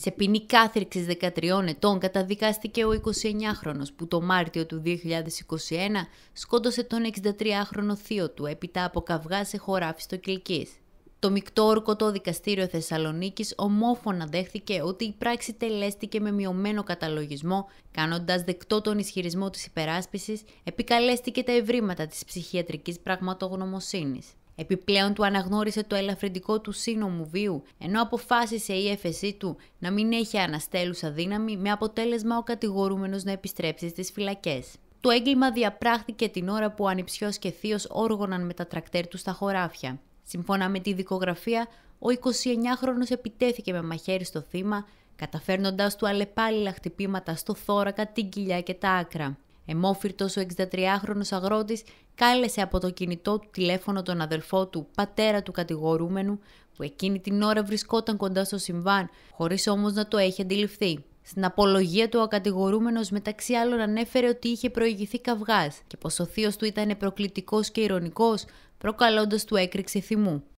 Σε ποινή κάθριξης 13 ετών καταδικάστηκε ο 29χρονος που το Μάρτιο του 2021 σκότωσε τον 63χρονο θείο του έπειτα από καυγά σε χωράφι στο Κιλκής. Το μεικτό ορκωτό δικαστήριο Θεσσαλονίκης ομόφωνα δέχθηκε ότι η πράξη τελέστηκε με μειωμένο καταλογισμό, κανοντά δεκτό τον ισχυρισμό της υπεράσπισης, επικαλέστηκε τα ευρήματα της ψυχιατρικής πραγματογνωμοσύνης. Επιπλέον του αναγνώρισε το ελαφρυντικό του σύνομου βίου, ενώ αποφάσισε η έφεσή του να μην έχει αναστέλουσα δύναμη με αποτέλεσμα ο κατηγορούμενος να επιστρέψει στις φυλακές. Το έγκλημα διαπράχθηκε την ώρα που ο ανιψιός και θείος όργωναν με τα τρακτέρ του στα χωράφια. Σύμφωνα με τη δικογραφία, ο 29χρονος επιτέθηκε με μαχαίρι στο θύμα, καταφέρνοντάς του αλλεπάλληλα χτυπήματα στο θώρακα, την κοιλιά και τα άκρα. Εμόφυρτος ο 63χρονος αγρότης κάλεσε από το κινητό του τηλέφωνο τον αδελφό του, πατέρα του κατηγορούμενου, που εκείνη την ώρα βρισκόταν κοντά στο συμβάν, χωρίς όμως να το έχει αντιληφθεί. Στην απολογία του, ο κατηγορούμενος μεταξύ άλλων ανέφερε ότι είχε προηγηθεί καυγάς και πως ο θείος του ήταν προκλητικός και ηρωνικός, προκαλώντας του έκρηξη θυμού.